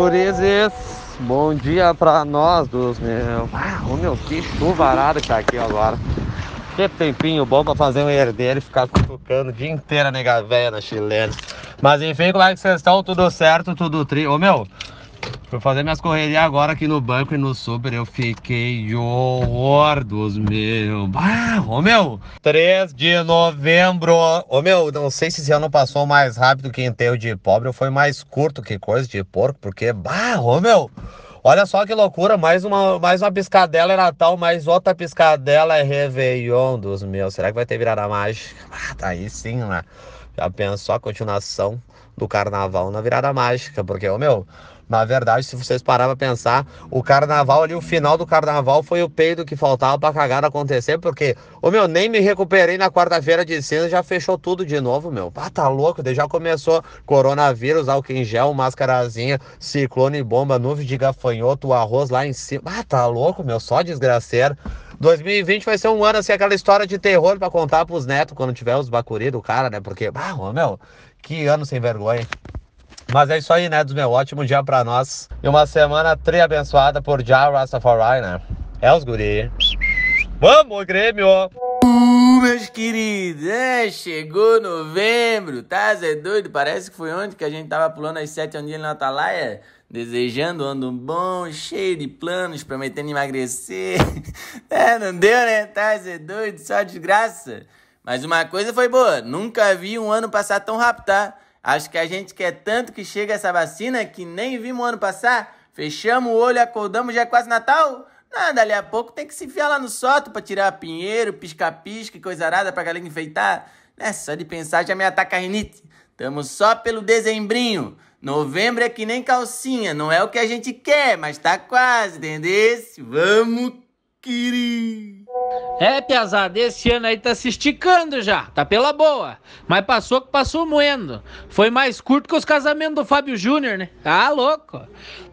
gurizes, bom dia pra nós dos meus. Ah, oh meu, que chuvarada que tá aqui agora. Que tempinho bom pra fazer um herdeiro e ficar cutucando o dia inteiro nega velha na chilena. Mas enfim, como é que vocês estão? Tudo certo, tudo tri. Ô meu, Fui fazer minhas correrias agora aqui no banco e no super. Eu fiquei horror dos meu. Ah, ô meu! 3 de novembro. Ô meu, não sei se esse ano passou mais rápido que enterro de pobre ou foi mais curto que coisa de porco, porque. Bah, ô meu! Olha só que loucura, mais uma, mais uma piscadela é Natal, mais outra piscadela é Réveillon dos meus. Será que vai ter virada mágica? Ah, tá aí sim, né? Já pensou a continuação do carnaval na virada mágica, porque, o meu, na verdade, se vocês pararem pra pensar, o carnaval ali, o final do carnaval foi o peido que faltava pra cagada acontecer, porque, o meu, nem me recuperei na quarta-feira de cinza, já fechou tudo de novo, meu. Ah, tá louco, já começou coronavírus, álcool em gel, máscarazinha, ciclone bomba, nuvem de gafanhoto, arroz lá em cima. Ah, tá louco, meu, só desgraceiro. 2020 vai ser um ano assim, aquela história de terror para contar pros netos quando tiver os bacuri do cara, né? Porque, ah, meu, que ano sem vergonha. Mas é isso aí, né, dos meus ótimo dia para nós. E uma semana tri abençoada por Jah Rastafari, né? É os guri. Vamos, Grêmio! Uh, meus queridos, é, chegou novembro, tá? Zé doido, parece que foi ontem que a gente tava pulando as sete ondinhas na Atalaia, desejando um ano bom, cheio de planos, prometendo emagrecer. é, não deu, né? Tá, Zé doido, só desgraça. Mas uma coisa foi boa, nunca vi um ano passar tão rápido, tá? Acho que a gente quer tanto que chegue essa vacina que nem vimos o ano passar. Fechamos o olho, acordamos, já é quase Natal. Ah, dali a pouco tem que se enfiar lá no sótão pra tirar pinheiro, pisca-pisca e coisa arada pra galera enfeitar. Né? Só de pensar já me ataca a rinite. Tamo só pelo dezembrinho. Novembro é que nem calcinha, não é o que a gente quer, mas tá quase, entendeu? Vamos, querido! É, Piazada, esse ano aí tá se esticando já, tá pela boa. Mas passou que passou moendo. Foi mais curto que os casamentos do Fábio Júnior, né? Ah, louco.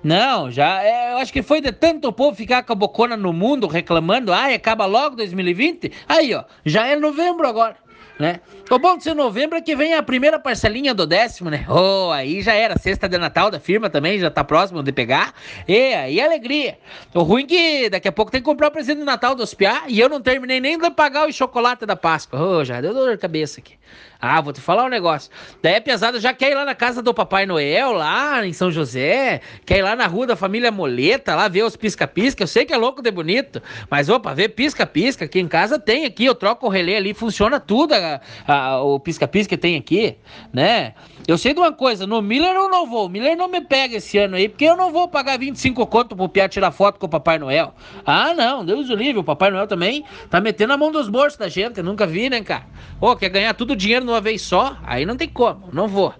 Não, já, é, eu acho que foi de tanto povo ficar com a bocona no mundo reclamando, ai, acaba logo 2020. Aí, ó, já é novembro agora né? O bom de ser novembro é que vem a primeira parcelinha do décimo, né? Oh, aí já era, sexta de Natal da firma também, já tá próximo de pegar. E aí alegria. O ruim que daqui a pouco tem que comprar o presente de Natal dos Piá e eu não terminei nem de pagar o chocolate da Páscoa. Oh, já deu dor de cabeça aqui. Ah, vou te falar um negócio. Daí é pesado, já quer ir lá na casa do Papai Noel, lá em São José, quer ir lá na rua da família Moleta, lá ver os pisca-pisca. Eu sei que é louco de bonito, mas opa, ver pisca-pisca aqui em casa tem aqui, eu troco o relé ali, funciona tudo a, a, o pisca-pisca tem aqui, né? Eu sei de uma coisa, no Miller eu não vou. O Miller não me pega esse ano aí, porque eu não vou pagar 25 conto pro Piá tirar foto com o Papai Noel. Ah, não, Deus o livre, o Papai Noel também tá metendo a mão dos bolsos da gente, eu nunca vi, né, cara? Ô, oh, quer ganhar tudo o dinheiro de uma vez só? Aí não tem como, não vou.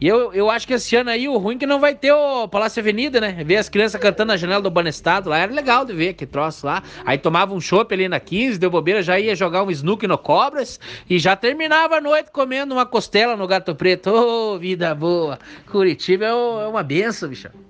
E eu, eu acho que esse ano aí o ruim é que não vai ter o Palácio Avenida, né? Ver as crianças cantando na janela do Banestado lá, era legal de ver que troço lá. Aí tomava um chopp ali na 15, deu bobeira, já ia jogar um snook no Cobras e já terminava a noite comendo uma costela no Gato Preto. Ô, oh, vida boa! Curitiba é, é uma benção, bicho.